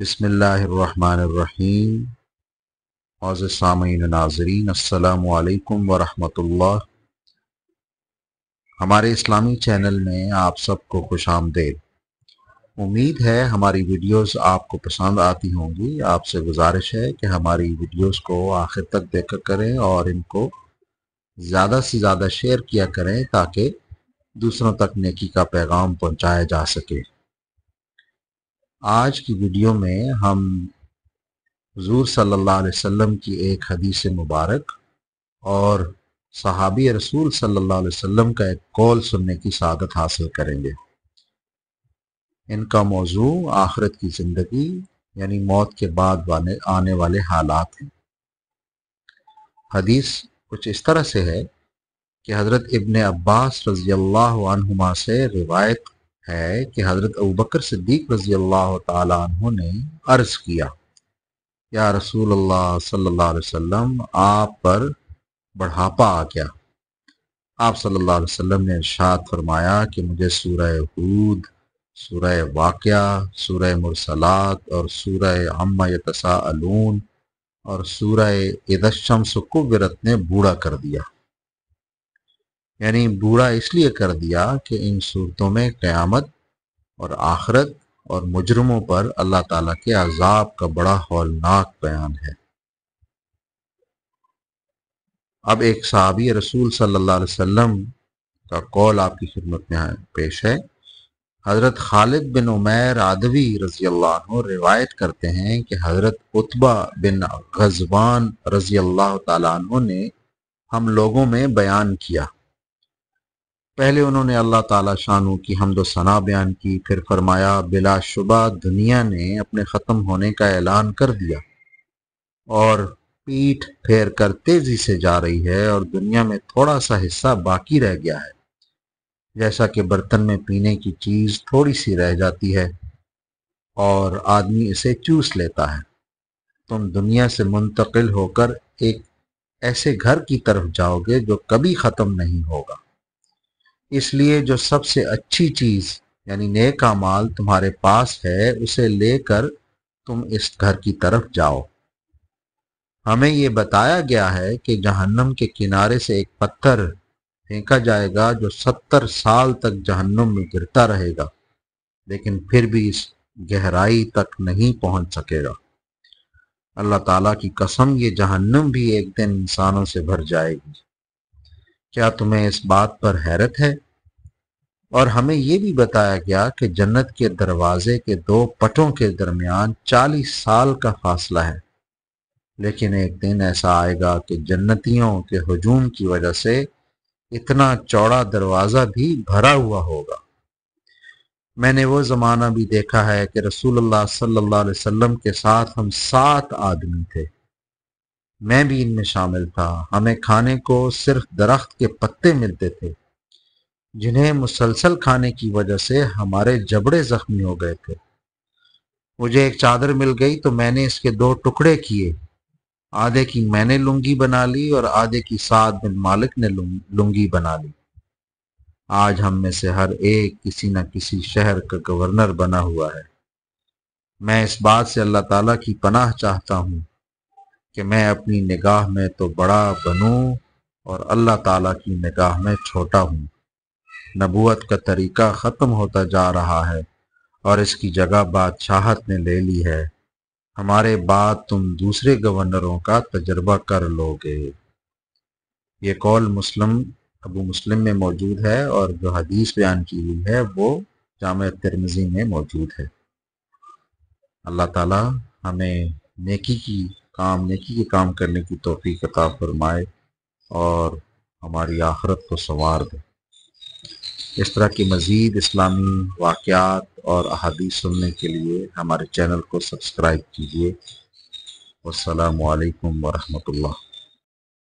बसमीम आज सामीन नाजरीन असलकम वरहमतुल्लाह हमारे इस्लामी चैनल में आप सबको खुश आमदेद उम्मीद है हमारी वीडियोस आपको पसंद आती होंगी आपसे गुजारिश है कि हमारी वीडियोस को आखिर तक देखा करें और इनको ज़्यादा से ज़्यादा शेयर किया करें ताकि दूसरों तक नेकी का पैगाम पहुंचाया जा सके आज की वीडियो में हम हजूर सल्लल्लाहु अलैहि वसल्लम की एक हदीस मुबारक और सहाबी रसूल सल्लल्लाहु अलैहि वसल्लम का एक कौल सुनने की सादत हासिल करेंगे इनका मौजू आखरत की ज़िंदगी यानी मौत के बाद वाले आने वाले हालात हैं हदीस कुछ इस तरह से है कि हज़रत इबन अब्बास रज़ी अल्लाह से रिवायत है कि हज़रत अबू बकर सिद्दीक रजी अल्लाह तु ने अर्ज़ किया या रसूल अल्लाह सल्लल्लाहु अलैहि वसल्लम आप पर बढ़ापा आ गया आप सल्लल्लाहु अलैहि वसल्लम ने इरशाद फरमाया कि मुझे सूरह हूद सूरह वाक़ सूरह मुरसलात और सूरह अम्मा यतसाअलून और सूरह इदशम सुकुबरत ने बूढ़ा कर दिया यानी बूढ़ा इसलिए कर दिया कि इन सूरतों में क़्यामत और आखरत और मुजरमों पर अल्लाह ताला के अजाब का बड़ा हौलनाक बयान है अब एक सहाबी रसूल सल्लल्लाहु अलैहि वसल्लम का कौल आपकी खिदमत में पेश है हज़रत खालिद बिन उमैर आदवी रजी अल्लाह रिवायत करते हैं कि हज़रत उतबा बिन गजवान रजी अल्लाह तु ने हम लोगों में बयान किया पहले उन्होंने अल्लाह ताला शानू की हमदो सना बयान की फिर फरमाया बिलाशुबा दुनिया ने अपने ख़त्म होने का ऐलान कर दिया और पीठ फेर कर तेज़ी से जा रही है और दुनिया में थोड़ा सा हिस्सा बाकी रह गया है जैसा कि बर्तन में पीने की चीज़ थोड़ी सी रह जाती है और आदमी इसे चूस लेता है तुम दुनिया से मुंतकिल होकर एक ऐसे घर की तरफ जाओगे जो कभी ख़त्म नहीं होगा इसलिए जो सबसे अच्छी चीज यानी नेक माल तुम्हारे पास है उसे लेकर तुम इस घर की तरफ जाओ हमें ये बताया गया है कि जहन्नम के किनारे से एक पत्थर फेंका जाएगा जो सत्तर साल तक जहन्नम में गिरता रहेगा लेकिन फिर भी इस गहराई तक नहीं पहुंच सकेगा अल्लाह ताला की कसम ये जहन्नम भी एक दिन इंसानों से भर जाएगी क्या तुम्हें इस बात पर हैरत है और हमें ये भी बताया गया कि जन्नत के दरवाजे के दो पटों के दरमियान चालीस साल का फासला है लेकिन एक दिन ऐसा आएगा कि जन्नतियों के हजूम की वजह से इतना चौड़ा दरवाज़ा भी भरा हुआ होगा मैंने वो ज़माना भी देखा है कि रसूल सल्लाम के साथ हम सात आदमी थे मैं भी इनमें शामिल था हमें खाने को सिर्फ दरख्त के पत्ते मिलते थे जिन्हें मुसलसल खाने की वजह से हमारे जबड़े जख्मी हो गए थे मुझे एक चादर मिल गई तो मैंने इसके दो टुकड़े किए आधे की मैंने लुंगी बना ली और आधे की साद बिन मालिक ने लुंगी बना ली आज हम में से हर एक किसी न किसी शहर का गवर्नर बना हुआ है मैं इस बात से अल्लाह ताला की पनाह चाहता हूँ कि मैं अपनी निगाह में तो बड़ा बनूं और अल्लाह ताला की निगाह में छोटा हूँ नबूत का तरीका ख़त्म होता जा रहा है और इसकी जगह बादशाहत ने ले ली है हमारे बाद तुम दूसरे गवर्नरों का तजर्बा कर लोगे ये कौल मुस्लिम अबू मुस्लिम में मौजूद है और जो हदीस बयान की हुई है वो जाम तिरमजी में मौजूद है अल्लाह ताला हमें नेकी की काम नेकी के काम करने की तोफ़ी कता फरमाए और हमारी आखरत को संवार दे इस तरह की मज़ीद इस्लामी वाक़ात और अहदी सुनने के लिए हमारे चैनल को सब्सक्राइब कीजिए असलकम वरहमल